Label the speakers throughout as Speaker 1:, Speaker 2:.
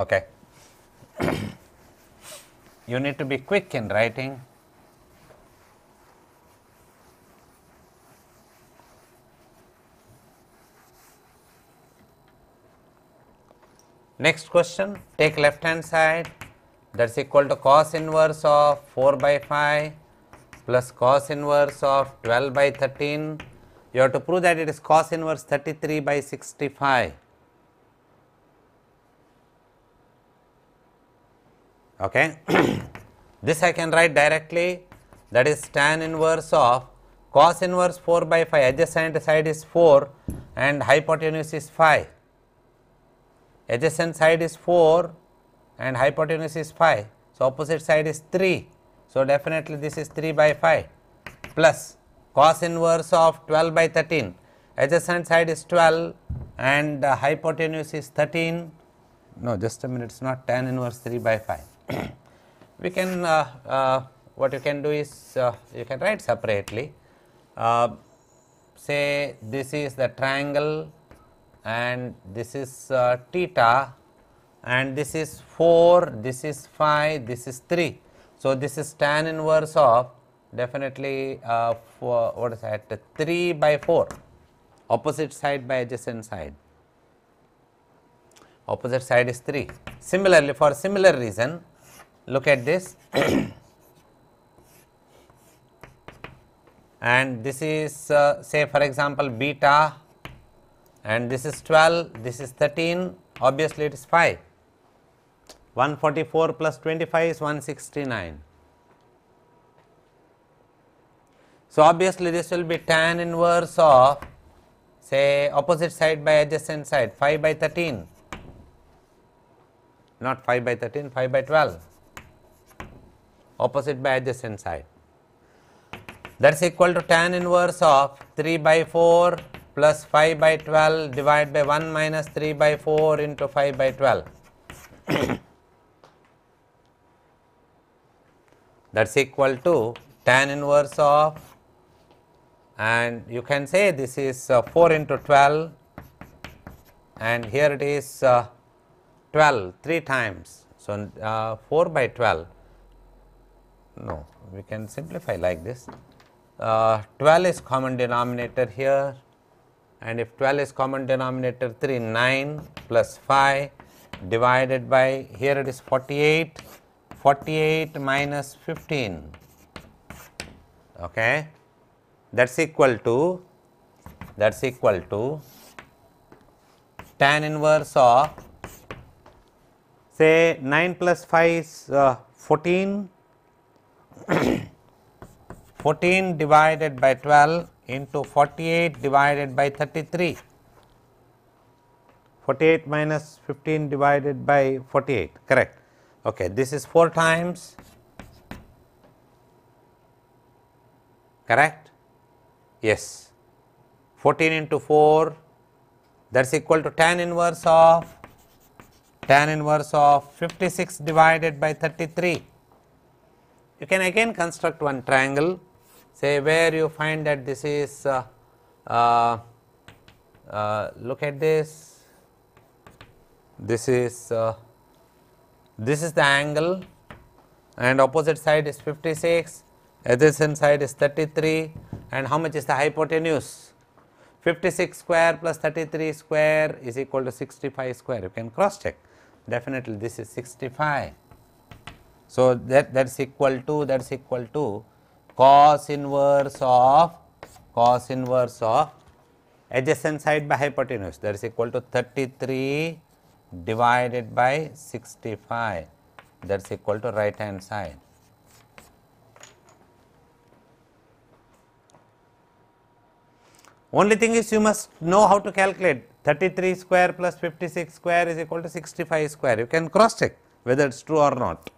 Speaker 1: Okay. you need to be quick in writing. Next question, take left hand side that is equal to cos inverse of 4 by 5 plus cos inverse of 12 by 13. You have to prove that it is cos inverse 33 by 65. Okay. this I can write directly that is tan inverse of cos inverse 4 by 5 adjacent side is 4 and hypotenuse is 5. Adjacent side is 4 and hypotenuse is 5. So, opposite side is 3. So, definitely this is 3 by 5 plus cos inverse of 12 by 13 adjacent side is 12 and hypotenuse is 13 no just a minute it is not tan inverse 3 by 5 we can uh, uh, what you can do is uh, you can write separately say this is the triangle and this is uh, theta and this is 4, this is 5, this is 3. So, this is tan inverse of definitely uh, four, what is that 3 by 4 opposite side by adjacent side opposite side is 3. Similarly, for similar reason look at this and this is uh, say for example beta and this is 12, this is 13 obviously it is 5. 144 plus 25 is 169. So, obviously, this will be tan inverse of say opposite side by adjacent side 5 by 13, not 5 by 13, 5 by 12 opposite by adjacent side. That is equal to tan inverse of 3 by 4 plus 5 by 12 divided by 1 minus 3 by 4 into 5 by 12. that is equal to tan inverse of and you can say this is uh, 4 into 12 and here it is uh, 12 3 times. So, uh, 4 by 12 no, we can simplify like this. Uh, 12 is common denominator here and if 12 is common denominator 3 9 plus 5 divided by here it is 48 48 minus 15 okay that's equal to that's equal to tan inverse of say 9 plus 5 is uh, 14 14 divided by 12 into 48 divided by 33. 48 minus 15 divided by 48, correct. Okay, this is 4 times, correct? Yes, 14 into 4 that is equal to tan inverse of tan inverse of 56 divided by 33. You can again construct one triangle say where you find that this is uh, uh, uh look at this this is uh, this is the angle and opposite side is 56 adjacent side is 33 and how much is the hypotenuse 56 square plus 33 square is equal to 65 square you can cross check definitely this is 65 so, that that is equal to that is equal to cos inverse of cos inverse of adjacent side by hypotenuse that is equal to 33 divided by 65 that is equal to right hand side. Only thing is you must know how to calculate 33 square plus 56 square is equal to 65 square. You can cross check whether it is true or not.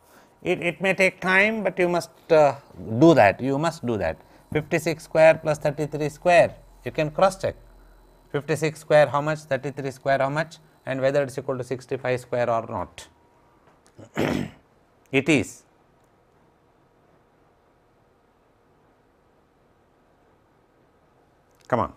Speaker 1: It, it may take time, but you must uh, do that, you must do that. 56 square plus 33 square, you can cross check. 56 square how much, 33 square how much and whether it is equal to 65 square or not. it is. Come on.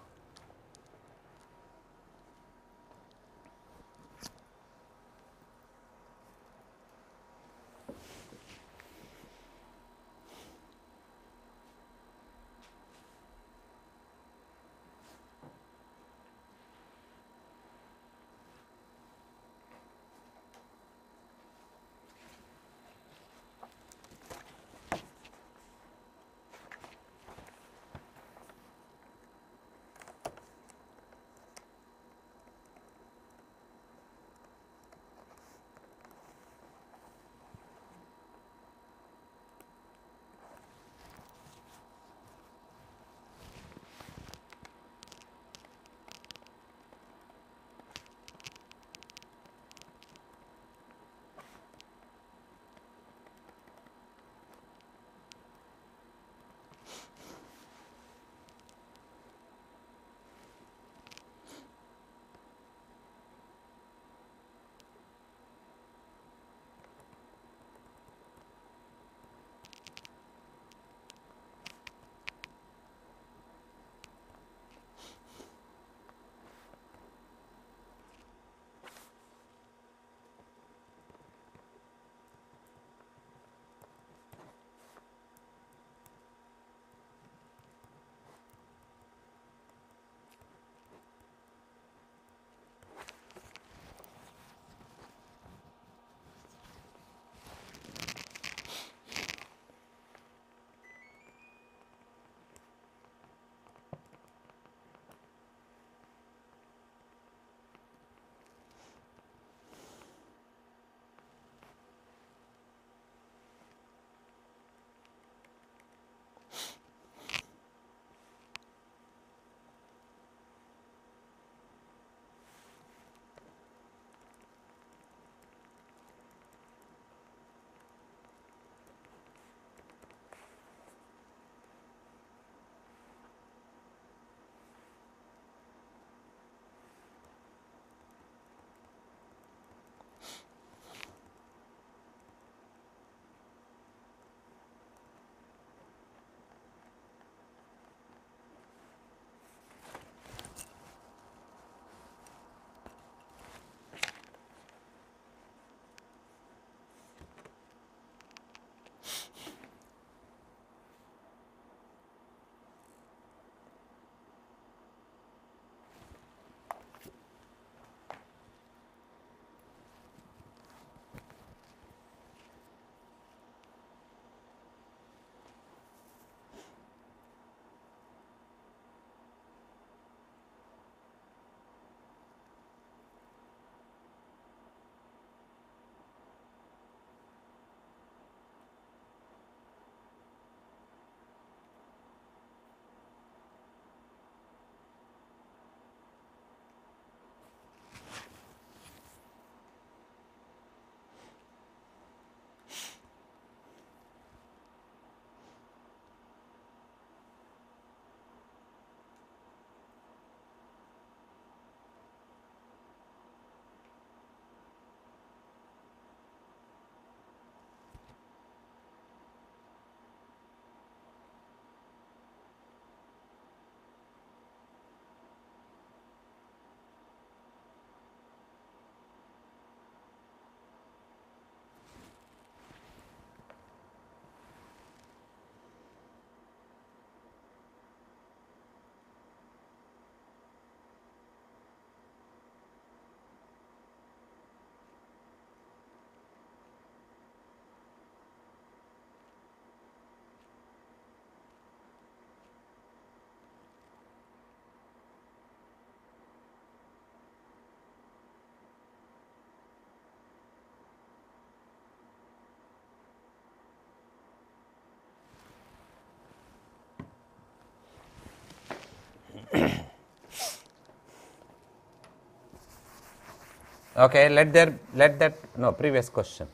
Speaker 1: Okay, let there let that no previous question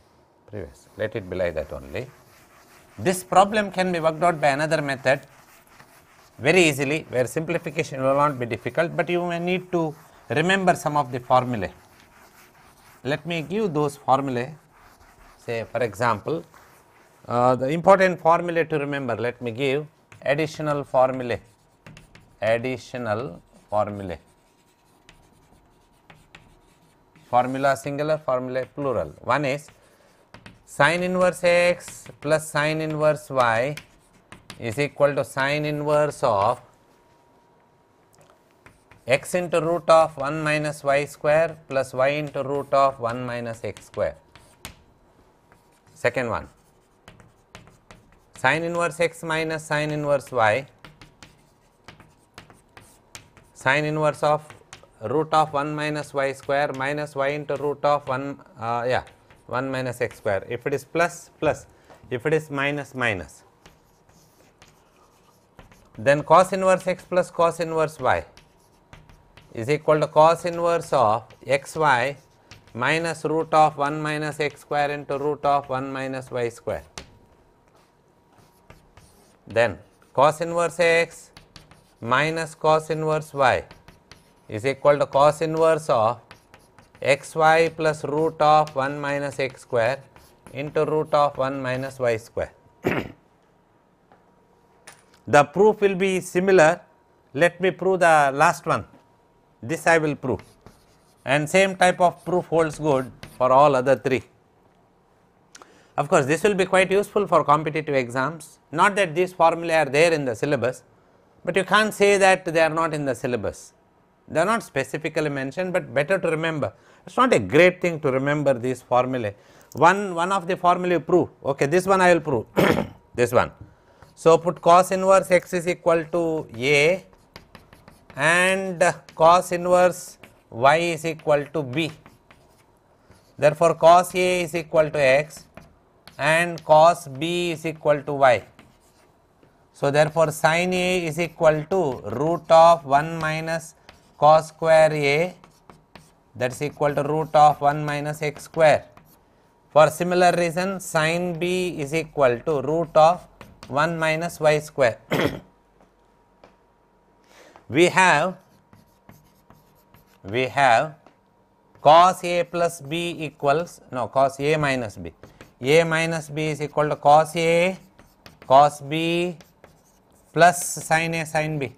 Speaker 1: previous let it be like that only. This problem can be worked out by another method very easily where simplification will not be difficult, but you may need to remember some of the formulae. Let me give those formulae say for example, uh, the important formulae to remember let me give additional formulae additional formulae formula singular formula plural one is sin inverse x plus sin inverse y is equal to sin inverse of x into root of 1 minus y square plus y into root of 1 minus x square. Second one, sin inverse x minus sin inverse y, sin inverse of root of 1 minus y square minus y into root of 1 uh, yeah 1 minus x square if it is plus plus if it is minus minus then cos inverse x plus cos inverse y is equal to cos inverse of x y minus root of 1 minus x square into root of 1 minus y square. Then cos inverse x minus cos inverse y is equal to cos inverse of x y plus root of 1 minus x square into root of 1 minus y square. the proof will be similar. Let me prove the last one. This I will prove and same type of proof holds good for all other three. Of course, this will be quite useful for competitive exams. Not that these formulae are there in the syllabus, but you can't say that they are not in the syllabus. They are not specifically mentioned, but better to remember. It is not a great thing to remember these formulae. One, one of the formulae you prove, okay, this one I will prove, this one. So, put cos inverse x is equal to A and cos inverse y is equal to b. Therefore, cos A is equal to x and cos B is equal to y. So, therefore, sin A is equal to root of 1 minus cos square a that is equal to root of 1 minus x square. For similar reason sine b is equal to root of 1 minus y square. we have we have cos a plus b equals no cos a minus b a minus b is equal to cos a cos b plus sin a sin b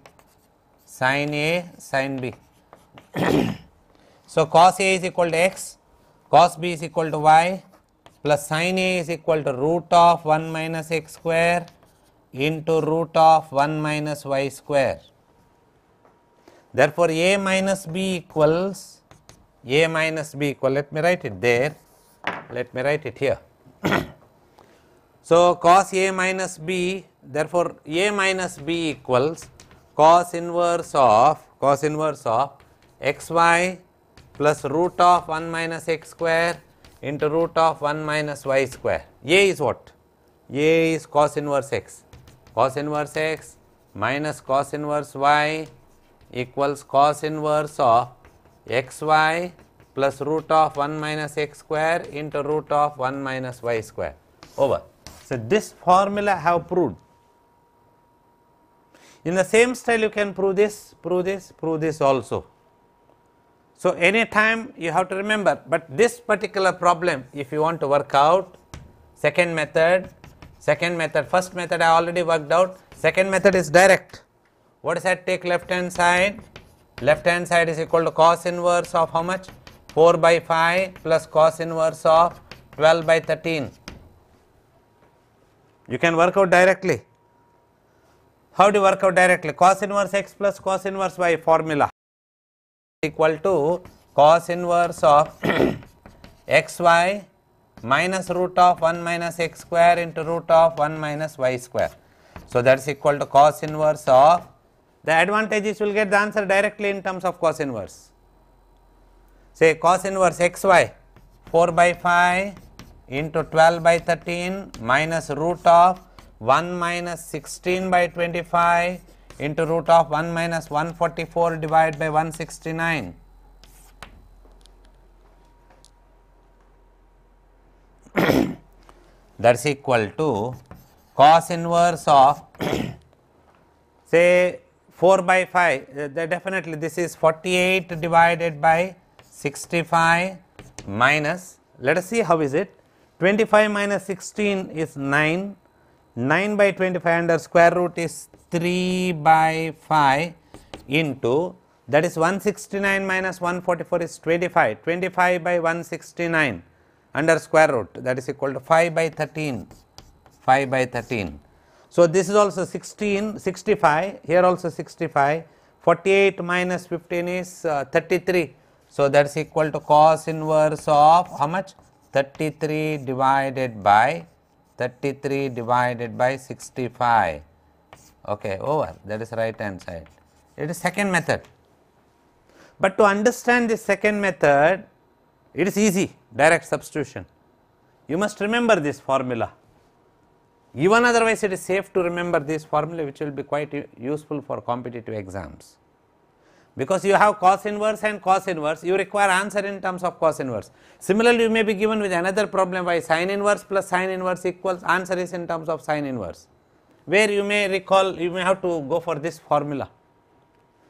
Speaker 1: sin A, sin B. so, cos A is equal to x, cos B is equal to y plus sin A is equal to root of 1 minus x square into root of 1 minus y square. Therefore, A minus B equals A minus B equal, let me write it there, let me write it here. so, cos A minus B, therefore, A minus B equals cos inverse of cos inverse of xy plus root of 1 minus x square into root of 1 minus y square. A is what? A is cos inverse x. Cos inverse x minus cos inverse y equals cos inverse of xy plus root of 1 minus x square into root of 1 minus y square over. So, this formula have proved in the same style you can prove this, prove this, prove this also. So, any time you have to remember, but this particular problem if you want to work out second method, second method, first method I already worked out, second method is direct. What is that take left hand side, left hand side is equal to cos inverse of how much 4 by 5 plus cos inverse of 12 by 13. You can work out directly. How do you work out directly? Cos inverse x plus cos inverse y formula equal to cos inverse of xy minus root of 1 minus x square into root of 1 minus y square. So, that is equal to cos inverse of the advantage is we will get the answer directly in terms of cos inverse. Say cos inverse xy 4 by 5 into 12 by 13 minus root of 1 minus 16 by 25 into root of 1 minus 144 divided by 169. that is equal to cos inverse of say 4 by 5 uh, definitely this is 48 divided by 65 minus let us see how is it 25 minus 16 is 9 9 by 25 under square root is 3 by 5 into that is 169 minus 144 is 25, 25 by 169 under square root that is equal to 5 by 13, 5 by 13. So, this is also 16, 65, here also 65, 48 minus 15 is uh, 33. So, that is equal to cos inverse of how much 33 divided by 33 divided by 65 okay over that is right hand side it is second method but to understand the second method it is easy direct substitution you must remember this formula even otherwise it is safe to remember this formula which will be quite useful for competitive exams because you have cos inverse and cos inverse you require answer in terms of cos inverse. Similarly, you may be given with another problem by sin inverse plus sin inverse equals answer is in terms of sin inverse where you may recall you may have to go for this formula.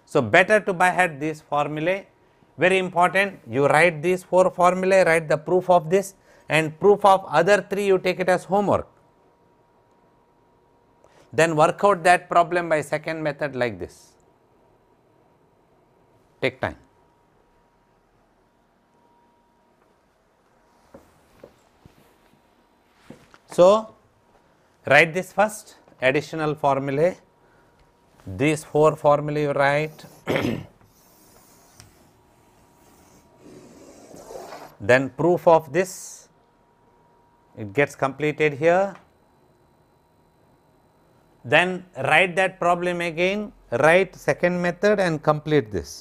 Speaker 1: So, better to buy had these formulae very important you write these four formulae write the proof of this and proof of other three you take it as homework. Then work out that problem by second method like this take time. So, write this first additional formulae, these four formulae you write, then proof of this it gets completed here, then write that problem again, write second method and complete this.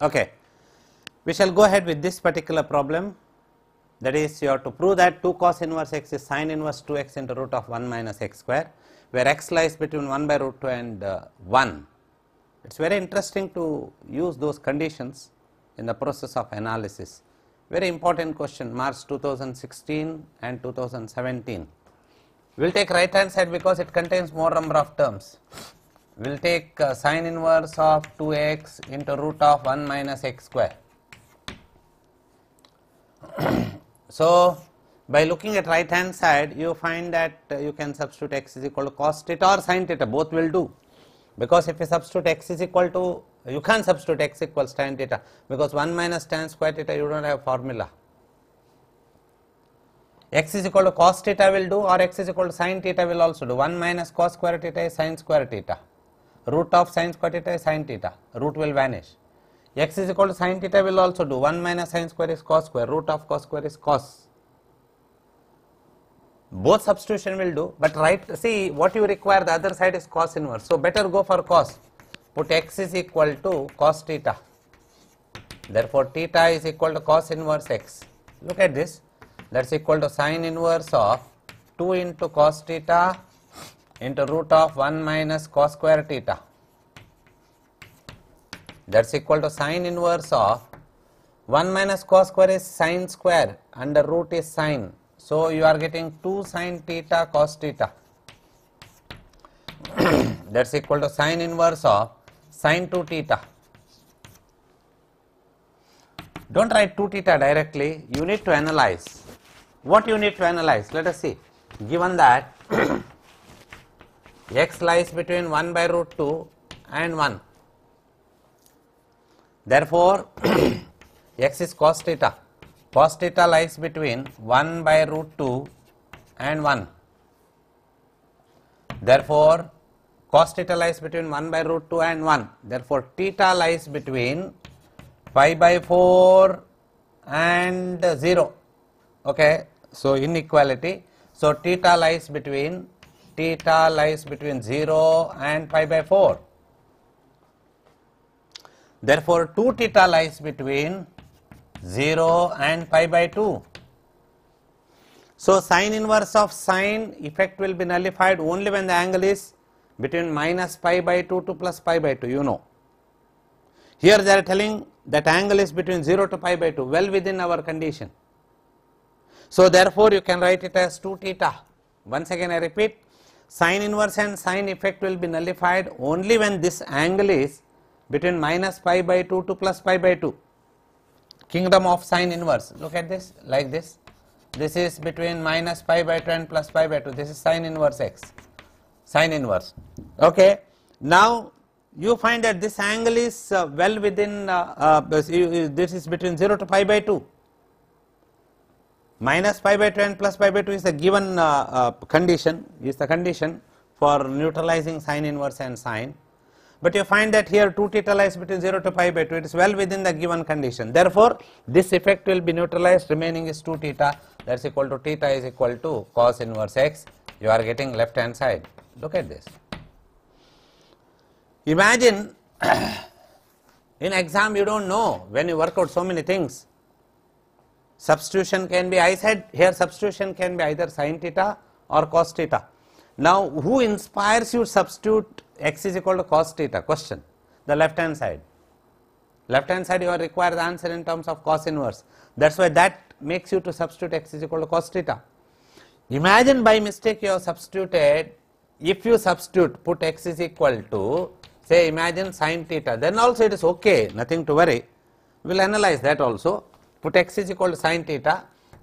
Speaker 1: Okay. We shall go ahead with this particular problem that is you have to prove that 2 cos inverse x is sine inverse 2 x into root of 1 minus x square where x lies between 1 by root 2 and uh, 1. It is very interesting to use those conditions in the process of analysis. Very important question March 2016 and 2017. We will take right hand side because it contains more number of terms we will take uh, sine inverse of 2x into root of 1 minus x square. so, by looking at right hand side you find that uh, you can substitute x is equal to cos theta or sin theta both will do because if you substitute x is equal to you can't substitute x equals tan theta because 1 minus tan square theta you don't have formula x is equal to cos theta will do or x is equal to sin theta will also do 1 minus cos square theta is sin square theta root of sin square theta is sin theta root will vanish x is equal to sin theta will also do 1 minus sin square is cos square root of cos square is cos both substitution will do but right see what you require the other side is cos inverse so better go for cos put x is equal to cos theta therefore theta is equal to cos inverse x look at this that's equal to sine inverse of 2 into cos theta into root of 1 minus cos square theta that's equal to sine inverse of 1 minus cos square is sine square under root is sine so you are getting 2 sine theta cos theta that's equal to sine inverse of sine 2 theta don't write 2 theta directly you need to analyze what you need to analyze let us see given that x lies between 1 by root 2 and 1. Therefore, x is cos theta. Cos theta lies between 1 by root 2 and 1. Therefore, cos theta lies between 1 by root 2 and 1. Therefore, theta lies between 5 by 4 and 0. Okay. So, inequality. So, theta lies between theta lies between 0 and pi by 4. Therefore, 2 theta lies between 0 and pi by 2. So, sine inverse of sine effect will be nullified only when the angle is between minus pi by 2 to plus pi by 2, you know. Here they are telling that angle is between 0 to pi by 2, well within our condition. So, therefore, you can write it as 2 theta. Once again, I repeat, Sin inverse and sine effect will be nullified only when this angle is between minus pi by 2 to plus pi by 2 kingdom of sine inverse look at this like this this is between minus pi by 2 and plus pi by 2 this is sine inverse x sine inverse okay now you find that this angle is uh, well within uh, uh, this is between 0 to pi by 2 minus pi by 2 and plus pi by 2 is the given uh, uh, condition is the condition for neutralizing sine inverse and sine but you find that here 2 theta lies between 0 to pi by 2 it is well within the given condition therefore this effect will be neutralized remaining is 2 theta that is equal to theta is equal to cos inverse x you are getting left hand side look at this imagine in exam you don't know when you work out so many things Substitution can be, I said here substitution can be either sine theta or cos theta. Now, who inspires you substitute x is equal to cos theta? Question. The left hand side. Left hand side you are required the answer in terms of cos inverse. That is why that makes you to substitute x is equal to cos theta. Imagine by mistake you have substituted, if you substitute put x is equal to say imagine sine theta, then also it is okay, nothing to worry. We will analyze that also put x is equal to sine theta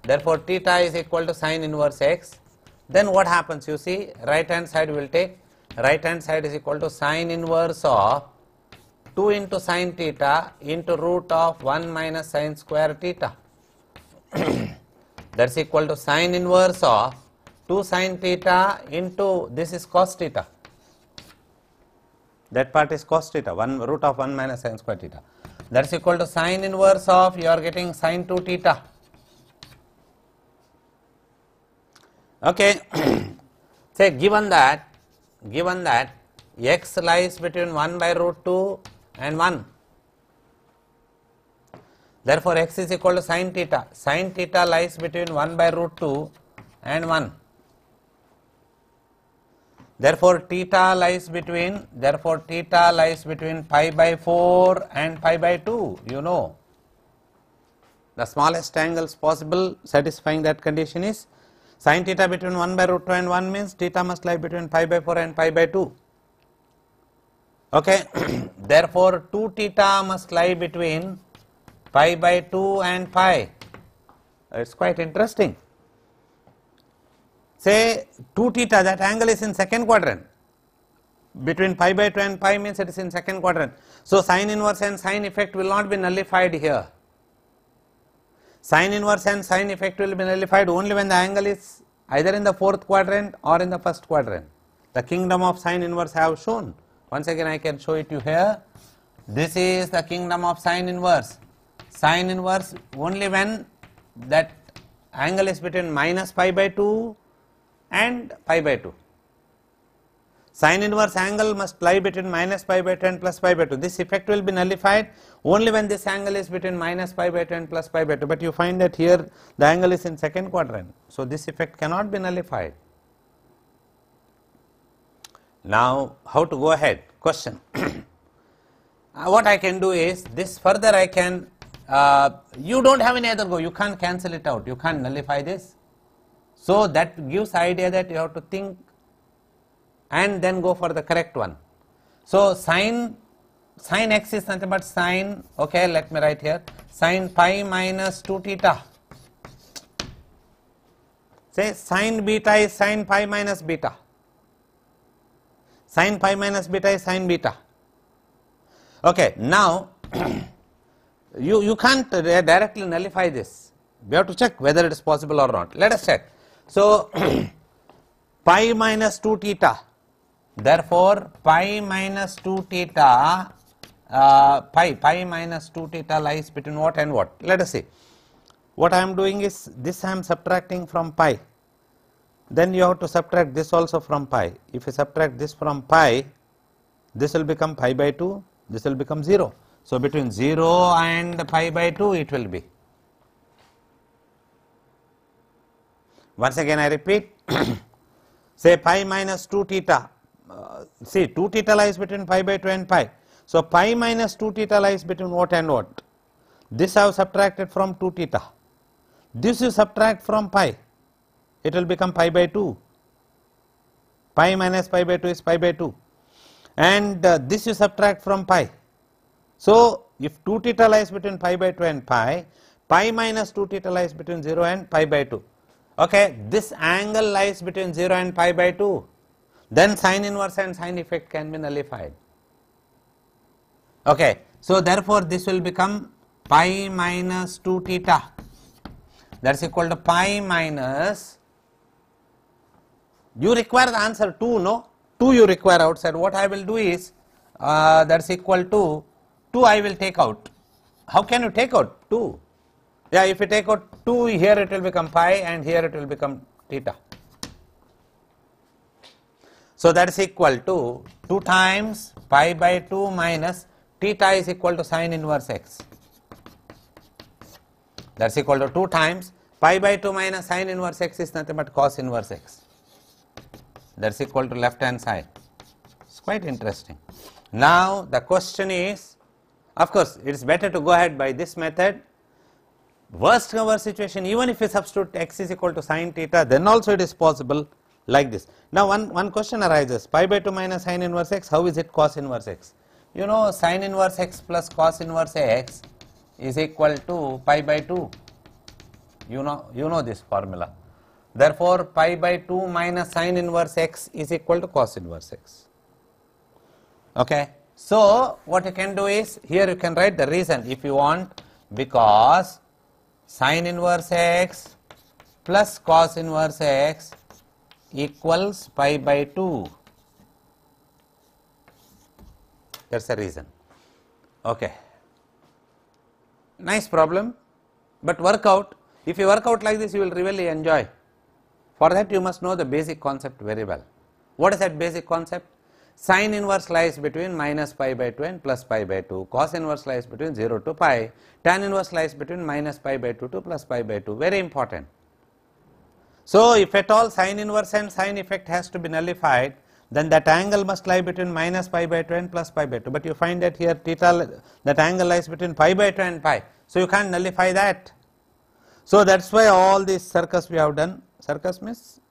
Speaker 1: therefore theta is equal to sine inverse x then what happens you see right hand side will take right hand side is equal to sine inverse of 2 into sine theta into root of 1 minus sine square theta that's equal to sine inverse of 2 sine theta into this is cos theta that part is cos theta 1 root of 1 minus sine square theta that is equal to sine inverse of you are getting sine 2 theta. Okay, say given that, given that x lies between 1 by root 2 and 1. Therefore, x is equal to sine theta. Sine theta lies between 1 by root 2 and 1. Therefore, theta lies between, therefore theta lies between pi by 4 and pi by 2, you know. The smallest angles possible satisfying that condition is sine theta between 1 by root 2 and 1 means theta must lie between pi by 4 and pi by 2. Okay, therefore 2 theta must lie between pi by 2 and pi. It's quite interesting say 2 theta that angle is in second quadrant between pi by 2 and pi means it is in second quadrant. So, sine inverse and sine effect will not be nullified here. Sine inverse and sine effect will be nullified only when the angle is either in the fourth quadrant or in the first quadrant. The kingdom of sine inverse I have shown. Once again I can show it you here. This is the kingdom of sine inverse. Sine inverse only when that angle is between minus pi by 2 and pi by 2. Sine inverse angle must lie between minus pi by 2 and plus pi by 2. This effect will be nullified only when this angle is between minus pi by 2 and plus pi by 2. But you find that here the angle is in second quadrant. So this effect cannot be nullified. Now how to go ahead? Question. Uh, what I can do is this further I can, uh, you don't have any other go. You can't cancel it out. You can't nullify this so that gives idea that you have to think and then go for the correct one. So sine sine x is nothing but sine, okay, let me write here, sine pi minus 2 theta. Say sine beta is sine pi minus beta. Sine pi minus beta is sine beta. Okay, now you, you can't uh, directly nullify this. We have to check whether it is possible or not. Let us check. So pi minus 2 theta. Therefore, pi minus 2 theta, uh, pi, pi minus 2 theta lies between what and what? Let us see. What I am doing is, this I am subtracting from pi. Then you have to subtract this also from pi. If you subtract this from pi, this will become pi by 2, this will become 0. So, between 0 and pi by 2 it will be Once again I repeat, say pi minus 2 theta, uh, see 2 theta lies between pi by 2 and pi. So pi minus 2 theta lies between what and what? This I have subtracted from 2 theta. This you subtract from pi, it will become pi by 2. Pi minus pi by 2 is pi by 2. And uh, this you subtract from pi. So if 2 theta lies between pi by 2 and pi, pi minus 2 theta lies between 0 and pi by 2. Okay, this angle lies between 0 and pi by 2. Then sine inverse and sine effect can be nullified. Okay, so therefore this will become pi minus 2 theta. That's equal to pi minus. You require the answer 2, no? 2 you require outside. What I will do is uh, that's equal to 2 I will take out. How can you take out 2? Yeah, if you take out 2 here it will become pi and here it will become theta. So that is equal to 2 times pi by 2 minus theta is equal to sine inverse x. That is equal to 2 times pi by 2 minus sine inverse x is nothing but cos inverse x. That is equal to left hand side. It's quite interesting. Now the question is, of course, it is better to go ahead by this method worst cover situation even if you substitute x is equal to sine theta then also it is possible like this. Now one, one question arises pi by 2 minus sine inverse x how is it cos inverse x? You know sine inverse x plus cos inverse x is equal to pi by 2 you know you know this formula therefore pi by 2 minus sine inverse x is equal to cos inverse x okay so what you can do is here you can write the reason if you want because sin inverse x plus cos inverse x equals pi by 2. That is the reason. Okay. Nice problem, but work out. If you work out like this, you will really enjoy. For that, you must know the basic concept very well. What is that basic concept? Sine inverse lies between minus pi by 2 and plus pi by 2. Cos inverse lies between 0 to pi. Tan inverse lies between minus pi by 2 to plus pi by 2. Very important. So, if at all sine inverse and sine effect has to be nullified, then that angle must lie between minus pi by 2 and plus pi by 2. But you find that here theta, that angle lies between pi by 2 and pi. So, you can't nullify that. So, that is why all this circus we have done, circus means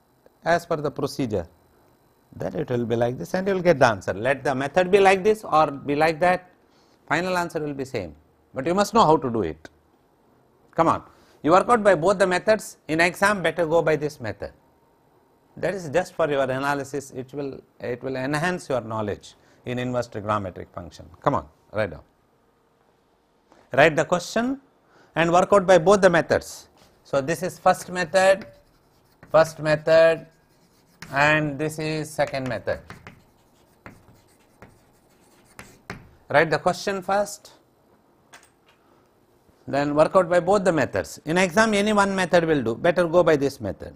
Speaker 1: as per the procedure then it will be like this and you will get the answer. Let the method be like this or be like that, final answer will be same, but you must know how to do it. Come on, you work out by both the methods, in exam better go by this method. That is just for your analysis, it will, it will enhance your knowledge in inverse trigonometric function. Come on, write down. Write the question and work out by both the methods. So, this is first method, first method, and this is second method. Write the question first, then work out by both the methods. In exam, any one method will do. Better go by this method.